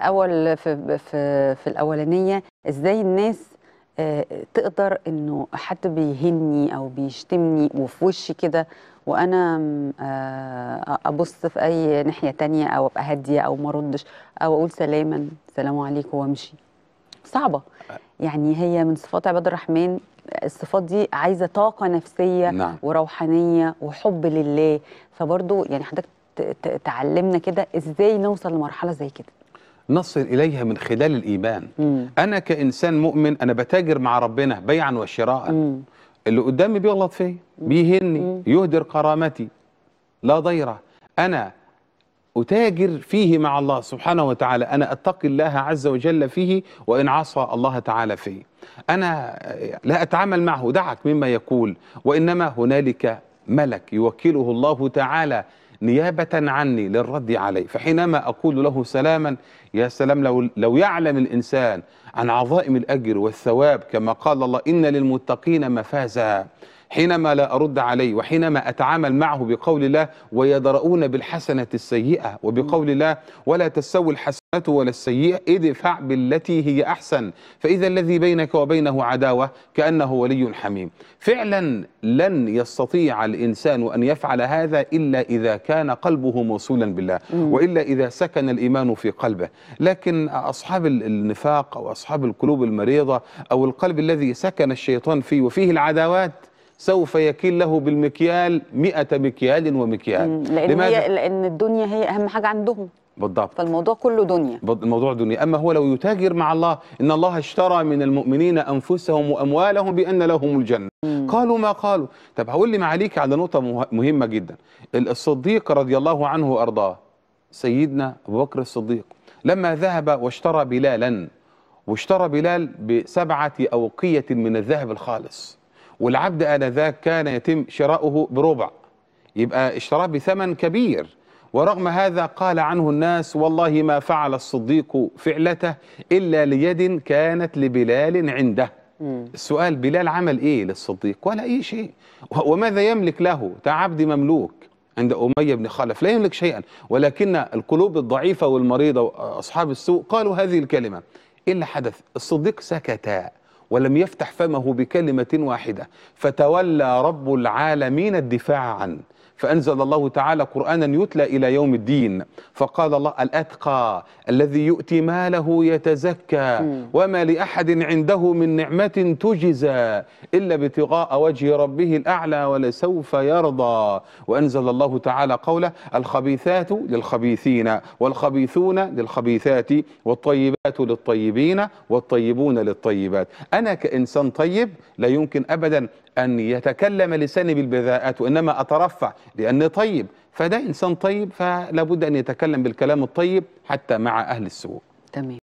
الاول في في, في الاولانيه ازاي الناس آه، تقدر انه حد بيهني او بيشتمني وفي وشي كده وانا آه، ابص في اي ناحيه تانية او ابقى هاديه او ما اردش او اقول سلاما سلام عليكم وامشي صعبه يعني هي من صفات عباد الرحمن الصفات دي عايزه طاقه نفسيه نعم. وروحانيه وحب لله فبرضه يعني حضرتك تعلمنا كده ازاي نوصل لمرحله زي كده نصل إليها من خلال الإيمان مم. أنا كإنسان مؤمن أنا بتاجر مع ربنا بيعا وشراء مم. اللي قدامي بيغلط فيا بيهني مم. يهدر كرامتي لا ضيرة أنا أتاجر فيه مع الله سبحانه وتعالى أنا أتقي الله عز وجل فيه وإن عصى الله تعالى فيه أنا لا أتعامل معه دعك مما يقول وإنما هنالك ملك يوكله الله تعالى نيابة عني للرد عليه فحينما أقول له سلاما يا سلام لو, لو يعلم الإنسان عن عظائم الأجر والثواب كما قال الله إن للمتقين مفازا حينما لا أرد عليه وحينما أتعامل معه بقول الله ويدرؤون بالحسنة السيئة وبقول الله ولا تستوي الحسنة ولا السيئة ادفع بالتي هي أحسن فإذا الذي بينك وبينه عداوة كأنه ولي حميم فعلا لن يستطيع الإنسان أن يفعل هذا إلا إذا كان قلبه موصولا بالله وإلا إذا سكن الإيمان في قلبه لكن أصحاب النفاق أو أصحاب القلوب المريضة أو القلب الذي سكن الشيطان فيه وفيه العداوات سوف يكيل له بالمكيال 100 مكيال ومكيال لأن, لماذا؟ هي لأن الدنيا هي أهم حاجة عندهم بالضبط فالموضوع كله دنيا الموضوع دنيا أما هو لو يتاجر مع الله إن الله اشترى من المؤمنين أنفسهم وأموالهم بأن لهم الجنة مم. قالوا ما قالوا طب هقول لي معاليك على نقطة مهمة جدا الصديق رضي الله عنه وأرضاه سيدنا أبو بكر الصديق لما ذهب واشترى بلالا واشترى بلال بسبعة أوقية من الذهب الخالص والعبد آنذاك كان يتم شراؤه بربع يبقى اشتراه بثمن كبير ورغم هذا قال عنه الناس والله ما فعل الصديق فعلته إلا ليد كانت لبلال عنده السؤال بلال عمل إيه للصديق ولا أي شيء وماذا يملك له تعبد مملوك عند أمية بن خلف لا يملك شيئا ولكن القلوب الضعيفة والمريضة وأصحاب السوء قالوا هذه الكلمة إيه اللي حدث الصديق سكت ولم يفتح فمه بكلمة واحدة فتولى رب العالمين الدفاع عنه فأنزل الله تعالى قرآنا يتلى إلى يوم الدين فقال الله الأتقى الذي يؤتي ماله يتزكى وما لأحد عنده من نعمة تجزى إلا ابتغاء وجه ربه الأعلى ولسوف يرضى وأنزل الله تعالى قوله الخبيثات للخبيثين والخبيثون للخبيثات والطيبات للطيبين والطيبون للطيبات أنا كإنسان طيب لا يمكن أبدا أن يتكلم لساني بالبذاءات وإنما أترفع لأن طيب فده إنسان طيب فلا بد أن يتكلم بالكلام الطيب حتى مع أهل السوء تمام